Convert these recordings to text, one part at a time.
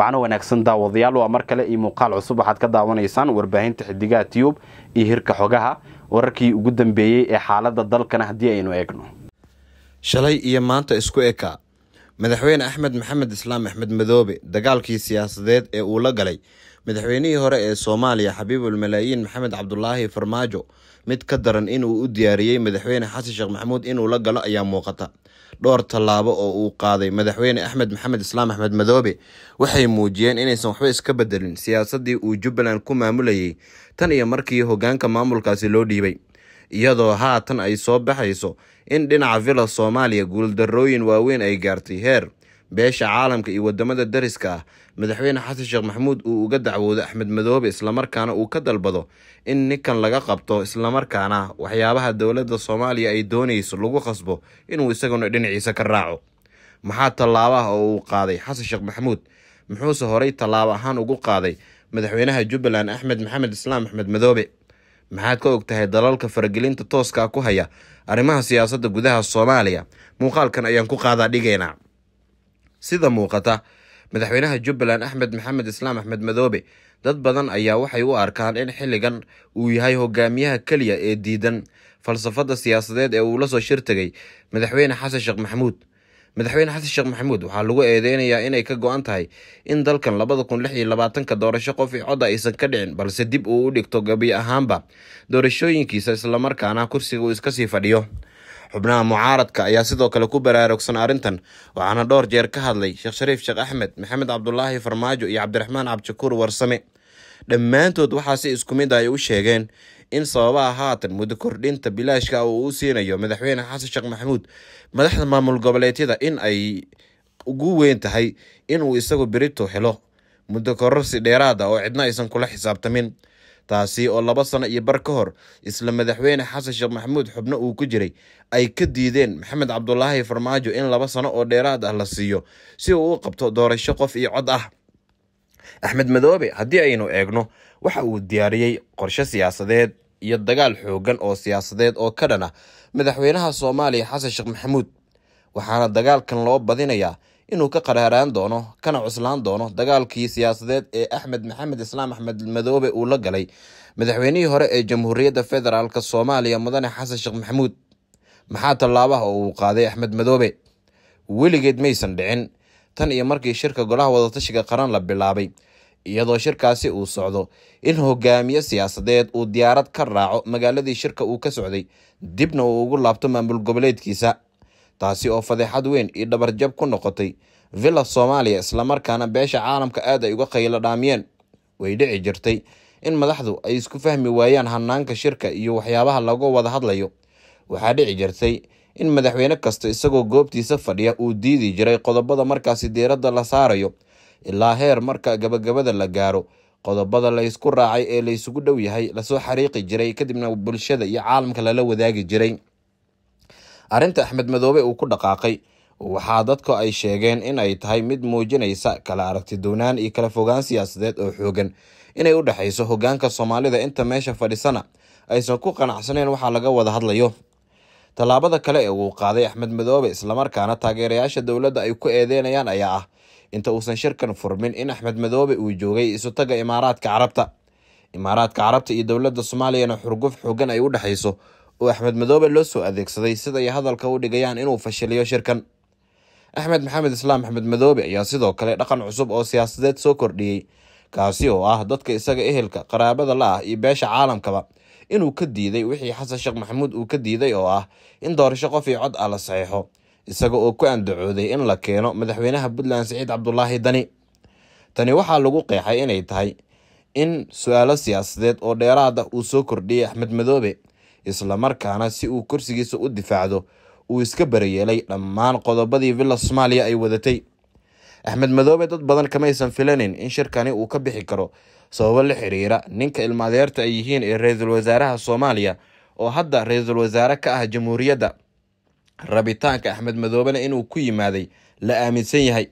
wacno wanaagsan daawadayaal waa mar kale iyo muuqaal cusub waxaad ka daawanaysaan warbaahinta xidigaha tyub iyo hirka xogaha wararkii ugu dambeeyey ee xaaladda dalkana haddii aynu eegno shalay iyo maanta isku eka madaxweyne axmed maxamed islaam axmed madoobe dagaalkii siyaasadeed ee uu la galay madaxweynihii hore ee soomaaliya xabiibul malaayiin maxamed cabdulaahi farmaajo mid ka daran inuu u diyaariyey madaxweyne xasan sheekh maxamuud inuu la galo ayaa muuqata dhowr tallaabo oo uu qaaday madaxweyne axmed maxamed islaam axmed madoobe waxay muujiyeen inaysan waxba iska bedelin siyaasaddii uu jubbaland ku maamulayay tan iyo markii hoggaanka maamulkaasi loo dhiibay iyadoo haatan ay soo baxayso in dhinaca villa soomaaliya guuldarrooyin waaweyn ay gaartay heer beesha caalamka iyo waddamada dariska ah madaxweyne xasan sheekh maxamuud uu uga dacwoodo axmed madoobe islamarkaana uu ka dalbado in ninkan laga qabto islamarkaana waxyaabaha dowladda soomaaliya ay doonayso lagu qasbo inuu isaguna dhinaciisa ka raaco maxaa tallaabo ah oo uu qaaday xasan sheekh maxamuud muxuuse horay tallaabo ahaan ugu qaaday madaxweynaha jubbaland axmed maxamed islaam axmed madoobe maxaad ka og tahay dalalka faragelinta tooskaa ku haya arrimaha siyaasadda gudaha soomaaliya muuqaalkan ayaan ku qaadaa dhigaynaa sida muuqata madaxweynaha jubbaland axmed maxamed islaam axmed madoobe dad badan ayaa waxay u arkaan in xilligan uu yahay hogaamiyaha keliya ee diidan falsafada siyaasadeed ee uu la soo shir madaxweyne xasan sheekh maxamuud madaxweyne xasan sheekh maxamuud waxaa lagu eedeynayaa inay ka go-an tahay in dalkan labada kun lix iyo labaatanka doorasho qof i cod aysan ka dhicin balse dib uu u dhigto gabi ahaanba doorashooyinkiisa islamarkaana kursiga uu iska sii fadhiyo xubnaha mucaaradka ayaa sidoo kale ku baraarugsan arrintan waxaana dhowr jeer ka hadlay sheekh shariif sheekh axmed maxamed cabdulaahi farmaajo iyo cabdiraxmaan cabdishakuur warsame dhammaantood waxaase isku mid ah ay u sheegeen in sababaha haatan muddo kordhinta bilaashka uu u siinayo madaxweyne xasan sheekh maxamuud madaxda maamul goboleedyada in ay ugu weyn tahay inuu isagu berito helo muddo kororsi dheeraada ah oo cidna aysan kula xisaabtamin taasi oo laba sano iyo bar ka hor isla madaxweyne xasan sheekh maxamuud xubno uu ku jiray ay ka diideen maxamed cabdulaahi farmaajo in laba sano oo dheeraad ah la siiyo si uu u qabto doorasho qof iyo cod ah axmed madoobe haddii aynu eegno waxa uu diyaariyey qorshe siyaasadeed iyo dagaal xooggan oo siyaasadeed oo ka dhan ah madaxweynaha soomaaliya xasan sheekh maxamuud waxaana dagaalkan loo badinayaa inuu ka qaraaraan doono kana cuslaan doono dagaalkii siyaasadeed ee axmed maxamed islaam axmed madoobe uu la galay madaxweynihii hore ee jamhuuriyadda federaalk soomaaliya mudane xasan sheekh maxamuud maxaa tallaabaha oo uu qaaday axmed madoobe weligeed maysan dhicin tan iyo markii shirka golaha wadatashiga qaran la bilaabay iyadoo shirkaasi uu socdo in hogaamiye siyaasadeed uu diyaarad ka raaco magaaladii shirka uu ka socday dibna uu ugu laabto maamul goboleedkiisa taasi oo fadeexad weyn iyo dhabarjab ku noqotay villa soomaaliya islamarkaana beesha caalamka aad ay uga qaylo dhaamiyeen way dhici jirtay in madaxdu ay isku fahmi waayaan hanaanka shirka iyo waxyaabaha laga wada hadlayo waxaa dhici jirtay in madaxweyne kasta isagoo goobtiisa fadhiya uu diidi jiray qodobada markaasi diiradda la saarayo ilaa heer marka gabagabada la gaaro qodobada laysku raacay ee laysugu dhow yahay lasoo xariiqi jiray kadibna bulshada iyo caalamka lala wadaagi jiray arrinta axmed madoobe uu ku dhaqaaqay waxaa dadku ay sheegeen in ay tahay mid muujinaysa kala aragtidoonaan iyo kala fogaan siyaasadeed oo xooggan inay u dhexayso hogaanka soomaalida inta meesha fadhisana aysan ku qanacsaneen waxaa laga wada hadlayo tallaabada kale ee uu qaaday axmed madoobe islamarkaana taageerayaasha dowladda ay ku eedeynayaan ayaa ah inta uusan shirkan furmin in axmed madoobe uu joogay isutaga imaaraadka carabta imaaraadka carabta iyo dowladda soomaaliyana xurguf xoogan ay u dhexayso oo axmed madoobe loo soo adeegsaday sida ay hadalka u dhigayaan inuu fashiliyo shirkan axmed maxamed islaam axmed madoobe ayaa sidoo kale dhaqan cusub oo siyaasadeed soo kordhiyey kaasi oo ah dadka isaga ehelka qaraabada la ah iyo beesha caalamkaba inuu ka diiday wixii xasan sheekh maxamuud uu ka diiday oo ah in doorasho qof io cod ah la saxiixo isaga oo ku andacooday in la keeno madaxweynaha puntland saciid cabdulaahi dani tani waxaa lagu qeexay inay tahay in su-aalo siyaasadeed oo dheeraada uu soo kordhiyey axmed madoobe islamarkaana si uu kursigiisa u difaacdo uu iska barayeelay dhammaan qodobadii villa somaaliya ay wadatay axmed madoobe dad badan kamaysan filanin in shirkani uu ka bixi karo sababo la xiriira ninka ilma adeerta ay yihiin ee ra-iisul wasaaraha soomaaliya oo hadda ra-iisul wasaare ka ah jamhuuriyadda rabitaanka axmed madoobena inuu ku yimaaday la aaminsan yahay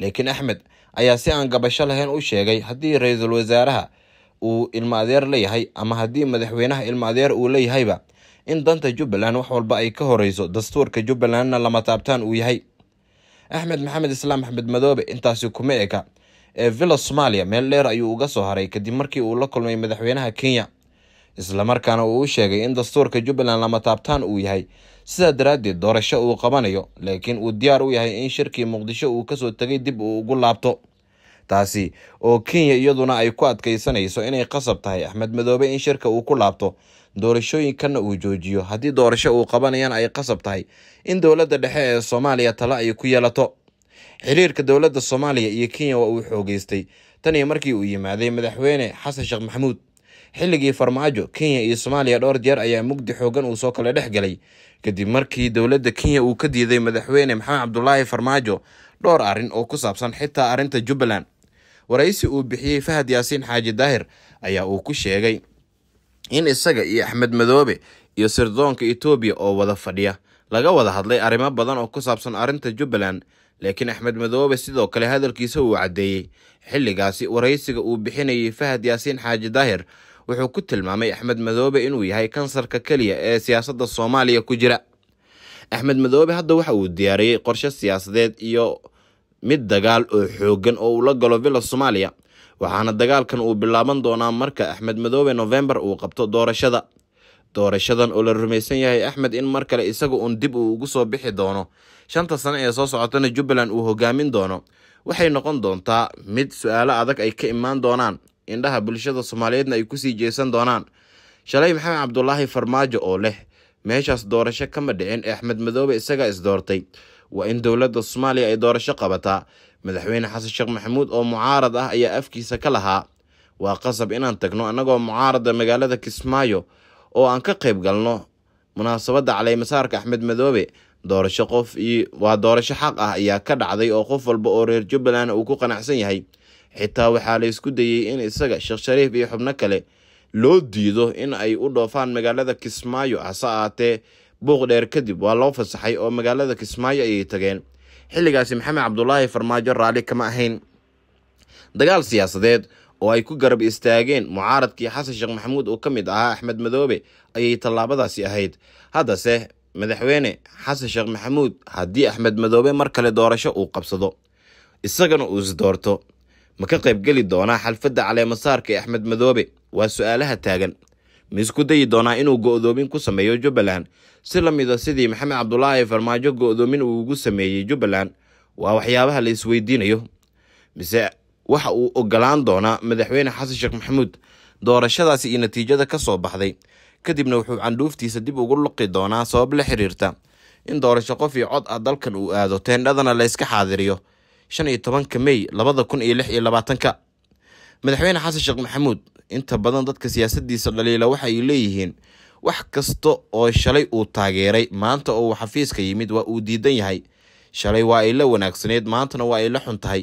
laakiin axmed ayaa si aan gabasho lahayn u sheegay haddii ra-iisul wasaaraha uu ilmo adeer leeyahay ama haddii madaxweynaha ilmo adeer uu leeyahayba in danta jubbaland wax walba ay ka horeyso dastuurka jubbalandna lama taabtaan uu yahay axmed maxamed islaam axmed madoobe intaasi kuma eka ee villa somaaliya meel dheer ayuu uga soo haray kadib markii uu la kulmay madaxweynaha kenya islamarkaana uu u sheegay in dastuurka jubbaland lama taabtaan uu yahay sidaa daraaddeed doorasho uu qabanayo laakiin uu diyaar u yahay in shirkii muqdisho uu kasoo tegay dib uu ugu laabto taasi oo kenya iyaduna ay ku adkaysanayso inay qasab tahay axmed madoobe in shirka uu ku laabto doorashooyinkanna uu joojiyo haddii doorasho uu qabanayaan ay qasab tahay in dowladda dhexe ee soomaaliya tala ay ku yeelato xiriirka dowladda soomaaliya iyo kenya waa uu xoogaystay tan markii uu yimaaday madaxweyne xasan sheekh maxamuud xilligii farmaajo kenya iyo soomaaliya dhowr jeer ayaa mugdi xoogan uu soo kala dhex galay kadib markii dowladda kenya uu ka diiday madaxweyne maxamed cabdulaahi farmaajo dhowr arrin oo ku saabsan xitaa arrinta jubbaland waraysi uu bixiyey fahad yaasiin xaaji daahir ayaa uu ku sheegay in isaga iyo axmed madoobe iyo sirdoonka etoobiya oo wada fadhiya laga wada hadlay arrimo badan oo ku saabsan arrinta jubbaland laakiin axmed madoobe sidoo kale hadalkiisa uu caddeeyey xilligaasi waraysiga uu bixinayay fahad yaasiin xaaji daahir wuxuu ku tilmaamay axmed madoobe inuu yahay kansarka keliya ee siyaasadda soomaaliya ku jira axmed madoobe hadda waxa uu diyaariyey qorshe siyaasadeed iyo mid dagaal oo xooggan oo uu la galo villa soomaaliya waxaana dagaalkan uu bilaaban doonaa marka axmed madoobe novembar uu qabto doorashada doorashadan oo la rumaysan yahay axmed in mar kale isaga uun dib uu ugu soo bixi doono shanta sane ee soo socotana jubbaland uu hogaamin doono waxay noqon doontaa mid su-aalo adag ay ka imaan doonaan indhaha bulshada soomaaliyeedna ay kusii jeesan doonaan shalay maxamed cabdulaahi farmaajo oo leh meeshaas doorasho kama dhicin ee axmed madoobe isagaa isdoortay waa in dowladda soomaaliya ay doorasho qabata madaxweyne xasan sheekh maxamuud oo mucaarad ah ayaa afkiisa ka lahaa waa qasab inaan tagno annagoo mucaaradda magaalada kismaayo oo aan ka qayb galno munaasabadda caleemasaarka axmed madoobe doorasho qof waa doorasho xaq ah ayaa ka dhacday oo qof walba oo reer jubbaland uu ku qanacsan yahay xitaa waxaa la isku dayey in isaga sheekh shariif iyo xubno kale loo diido in ay u dhoofaan magaalada kismaayo hase ahaatee buuq dheer kadib waa loo fasaxay oo magaalada kismaayo ayay tageen xilligaasi maxamed cabdulaahi farmaajo raalli kama ahayn dagaal siyaasadeed oo ay ku garab istaageen mucaaradkii xasan sheekh maxamuud uu ka mid ahaa axmed madoobe ayay tallaabadaasi ahayd haddase madaxweyne xasan sheekh maxamuud haddii axmed madoobe mar kale doorasho uu qabsado isagana uu isdoorto ma ka qayb geli doonaa xalfadda caleemasaarka ee axmed madoobe waa su-aalaha taagan ma isku dayi doonaa inuu go-doomin ku sameeyo jubbaland si la mida sidii maxamed cabdulaahi farmaajo go'doomin uu ugu sameeyey jubbaland waa waxyaabaha la isweydiinayo mise waxa uu ogolaan doonaa madaxweyne xasan sheekh maxamuud doorashadaasi iyo natiijada ka soo baxday kadibna wuxuu candhuuftiisa dib ugu luqi doonaa sabab la xiriirta in doorasho qof iyo cod ah dalkan uu aado teendhadana la yska xaadiriyo shan iyo tobanka mey labada kun iyo lix iyo labaatanka madaxweyne xasan sheekh maxamuud inta badan dadka siyaasadiisa dhaliila waxay leeyihiin wax kasta oo shalay uu taageeray maanta oo uu xafiiska yimid waa uu diidan yahay shalay waa ay la wanaagsanayd maantana waa ay la xun tahay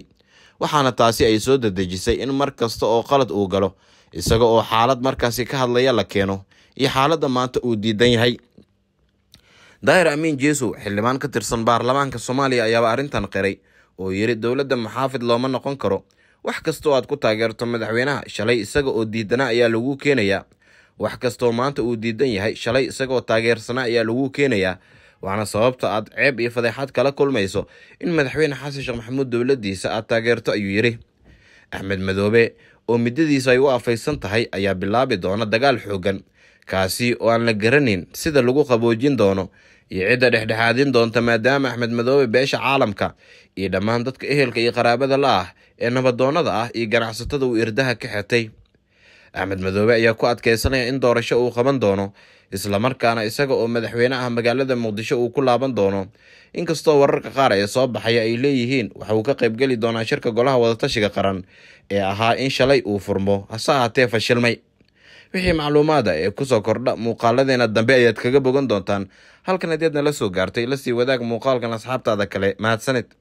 waxaana taasi ay soo dadejisay in mar kasta oo qalad uu galo isaga oo xaalad markaasi ka hadlaya la keeno iyo xaaladda maanta uu diidan yahay daahir amiin jeesow xildhibaan ka tirsan baarlamaanka soomaaliya ayaaba arrintan qiray oo yiri dowladda maxaafid looma noqon karo wax kastoo aad ku taageerto madaxweynaha shalay isaga oo diidanaa ayaa lagu keenayaa wax kastoo maanta uu diidan yahay shalay isagoo taageersanaa ayaa lagu keenayaa waana sababta aad ceeb iyo fadeexaad kala kulmayso in madaxweyne xasan sheekh maxamuud dowladiisa aad taageerto ayuu yidhi axmed madoobe oo midadiisa ay u afaysan tahay ayaa bilaabi doona dagaal xooggan kaasi oo aan la garanayn sida lagu qaboojin doono iyo cidda dhexdhexaadin doonta maadaama axmed madoobe beesha caalamka iyo dhammaan dadka ehelka iyo qaraabada la ah ee nabadoonnada ah iyo ganacsatada uu irdaha ka xirtay axmed madoobe ayaa ku adkaysanaya in doorasho uu qaban doono islamarkaana isaga oo madaxweyne ah magaalada muqdisho uu ku laaban doono inkastoo wararka qaar ee soo baxaya ay leeyihiin waxa uu ka qaybgeli doonaa shirka golaha wadatashiga qaran ee ahaa in shalay uu furmo hase ahaatee fashilmay wixii macluumaada ah ee kusoo kordha muuqaaladeena dambe ayaad kaga bogan doontaan halkan hadyaadna la soo gaartay lasii wadaag muuqaalkan asxaabtaada kale mahadsaned